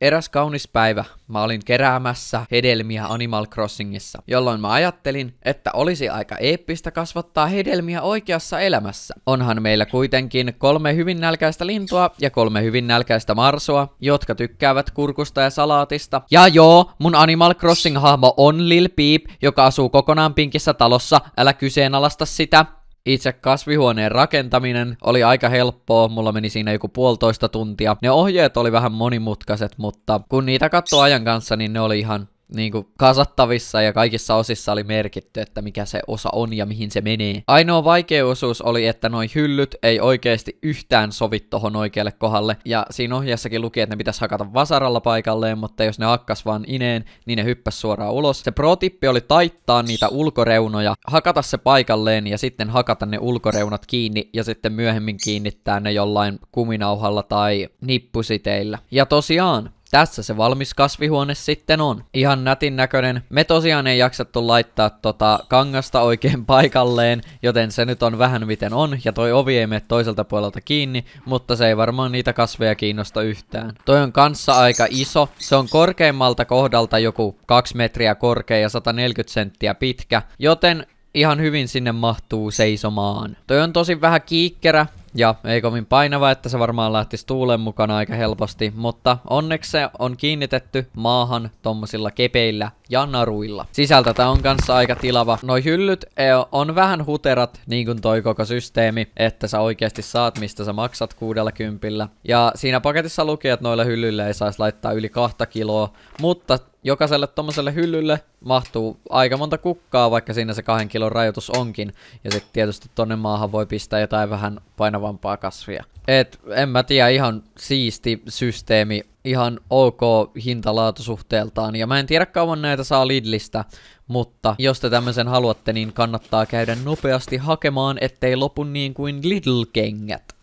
Eräs kaunis päivä mä olin keräämässä hedelmiä Animal Crossingissa, jolloin mä ajattelin, että olisi aika eeppistä kasvattaa hedelmiä oikeassa elämässä. Onhan meillä kuitenkin kolme hyvin nälkäistä lintua ja kolme hyvin nälkäistä marsua, jotka tykkäävät kurkusta ja salaatista. Ja joo, mun Animal Crossing-hahmo on Lil Peep, joka asuu kokonaan pinkissä talossa, älä kyseenalaista sitä itse kasvihuoneen rakentaminen oli aika helppoa, mulla meni siinä joku puolitoista tuntia. Ne ohjeet oli vähän monimutkaiset, mutta kun niitä katsoi ajan kanssa, niin ne oli ihan niin kuin kasattavissa ja kaikissa osissa oli merkitty, että mikä se osa on ja mihin se menee. Ainoa vaikea osuus oli, että noi hyllyt ei oikeasti yhtään sovi tohon oikealle kohdalle, ja siinä ohjeessakin luki, että ne pitäisi hakata vasaralla paikalleen, mutta jos ne hakkas vaan ineen, niin ne hyppäs suoraan ulos. Se pro-tippi oli taittaa niitä ulkoreunoja, hakata se paikalleen ja sitten hakata ne ulkoreunat kiinni ja sitten myöhemmin kiinnittää ne jollain kuminauhalla tai nippusiteillä. Ja tosiaan, tässä se valmis kasvihuone sitten on. Ihan nätin näköinen. Me tosiaan ei jaksattu laittaa tota kangasta oikein paikalleen, joten se nyt on vähän miten on, ja toi ovi ei mene toiselta puolelta kiinni, mutta se ei varmaan niitä kasveja kiinnosta yhtään. Toi on kanssa aika iso. Se on korkeimmalta kohdalta joku 2 metriä korkea ja 140 senttiä pitkä, joten ihan hyvin sinne mahtuu seisomaan. Toi on tosi vähän kiikkerä, ja ei kovin painava, että se varmaan lähtisi tuulen mukana aika helposti, mutta onneksi se on kiinnitetty maahan tommosilla kepeillä ja naruilla. Sisältä on kanssa aika tilava. Noi hyllyt e, on vähän huterat, niin kuin toi koko systeemi, että sä oikeasti saat mistä sä maksat 60. Ja siinä paketissa lukee, että noille hyllyille ei saisi laittaa yli kahta kiloa, mutta jokaiselle tommoselle hyllylle mahtuu aika monta kukkaa, vaikka siinä se kahden kilon rajoitus onkin. Ja sitten tietysti tonne maahan voi pistää jotain vähän painavampaa kasvia. Et en mä tiedä, ihan siisti systeemi, ihan ok hintalaatusuhteeltaan. Ja mä en tiedä kauan näitä saa Lidlistä, mutta jos te tämmösen haluatte, niin kannattaa käydä nopeasti hakemaan, ettei lopu niin kuin Lidl-kengät.